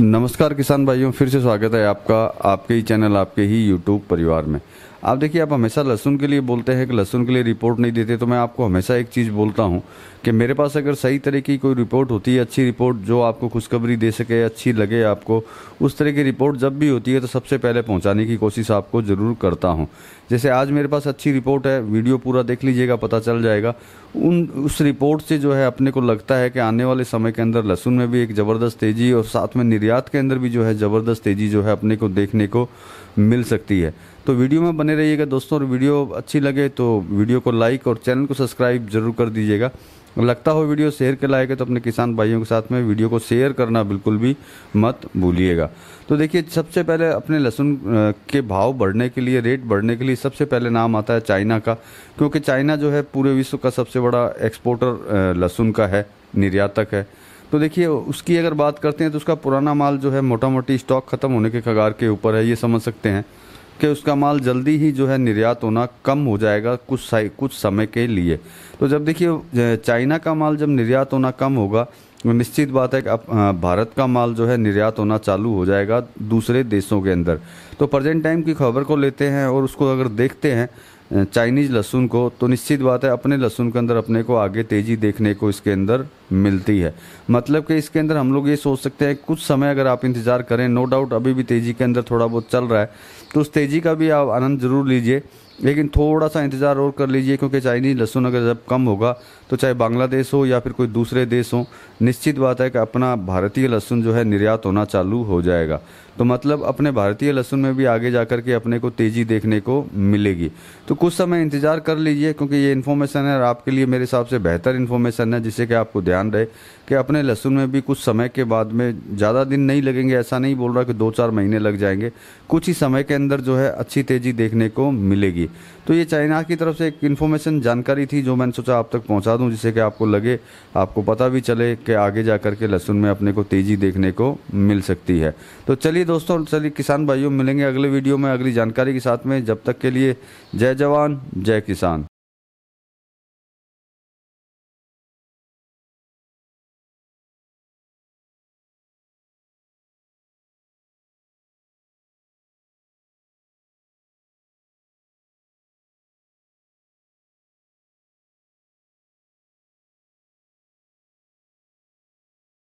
नमस्कार किसान भाइयों फिर से स्वागत है आपका आपके ही चैनल आपके ही यूट्यूब परिवार में आप देखिए आप हमेशा लहसुन के लिए बोलते हैं कि लहसुन के लिए रिपोर्ट नहीं देते तो मैं आपको हमेशा एक चीज़ बोलता हूँ कि मेरे पास अगर सही तरह की कोई रिपोर्ट होती है अच्छी रिपोर्ट जो आपको खुशखबरी दे सके अच्छी लगे आपको उस तरह की रिपोर्ट जब भी होती है तो सबसे पहले पहुँचाने की कोशिश आपको ज़रूर करता हूँ जैसे आज मेरे पास अच्छी रिपोर्ट है वीडियो पूरा देख लीजिएगा पता चल जाएगा उन उस रिपोर्ट से जो है अपने को लगता है कि आने वाले समय के अंदर लहसुन में भी एक ज़बरदस्त तेज़ी और साथ में निर्यात के अंदर भी जो है ज़बरदस्त तेज़ी जो है अपने को देखने को मिल सकती है तो वीडियो में बने रहिएगा दोस्तों और वीडियो अच्छी लगे तो वीडियो को लाइक और चैनल को सब्सक्राइब जरूर कर दीजिएगा लगता हो वीडियो शेयर के लायक है तो अपने किसान भाइयों के साथ में वीडियो को शेयर करना बिल्कुल भी मत भूलिएगा तो देखिए सबसे पहले अपने लहसुन के भाव बढ़ने के लिए रेट बढ़ने के लिए सबसे पहले नाम आता है चाइना का क्योंकि चाइना जो है पूरे विश्व का सबसे बड़ा एक्सपोर्टर लहसुन का है निर्यातक है तो देखिए उसकी अगर बात करते हैं तो उसका पुराना माल जो है मोटा मोटी स्टॉक ख़त्म होने के कगार के ऊपर है ये समझ सकते हैं कि उसका माल जल्दी ही जो है निर्यात होना कम हो जाएगा कुछ कुछ समय के लिए तो जब देखिए चाइना का माल जब निर्यात होना कम होगा तो निश्चित बात है कि अब भारत का माल जो है निर्यात होना चालू हो जाएगा दूसरे देशों के अंदर तो प्रेजेंट टाइम की खबर को लेते हैं और उसको अगर देखते हैं चाइनीज़ लहसुन को तो निश्चित बात है अपने लहसुन के अंदर अपने को आगे तेज़ी देखने को इसके अंदर मिलती है मतलब कि इसके अंदर हम लोग ये सोच सकते हैं कुछ समय अगर आप इंतज़ार करें नो डाउट अभी भी तेज़ी के अंदर थोड़ा बहुत चल रहा है तो उस तेज़ी का भी आप आनंद ज़रूर लीजिए लेकिन थोड़ा सा इंतज़ार और कर लीजिए क्योंकि चाइनीज़ लहसुन अगर जब कम होगा तो चाहे बांग्लादेश हो या फिर कोई दूसरे देश हो निश्चित बात है कि अपना भारतीय लहसुन जो है निर्यात होना चालू हो जाएगा तो मतलब अपने भारतीय लहसुन में भी आगे जाकर के अपने को तेज़ी देखने को मिलेगी तो कुछ समय इंतज़ार कर लीजिए क्योंकि ये इन्फॉर्मेशन है और आपके लिए मेरे हिसाब से बेहतर इन्फॉर्मेशन है जिससे कि आपको ध्यान ध्यान रहे कि अपने लहसुन में भी कुछ समय के बाद में ज़्यादा दिन नहीं लगेंगे ऐसा नहीं बोल रहा कि दो चार महीने लग जाएंगे कुछ ही समय के अंदर जो है अच्छी तेज़ी देखने को मिलेगी तो ये चाइना की तरफ से एक इन्फॉर्मेशन जानकारी थी जो मैंने सोचा आप तक पहुँचा दूँ जिससे कि आपको लगे आपको पता भी चले कि आगे जा के लहसुन में अपने को तेज़ी देखने को मिल सकती है तो चलिए दोस्तों चलिए किसान भाइयों मिलेंगे अगले वीडियो में अगली जानकारी के साथ में जब तक के लिए जय जवान जय किसान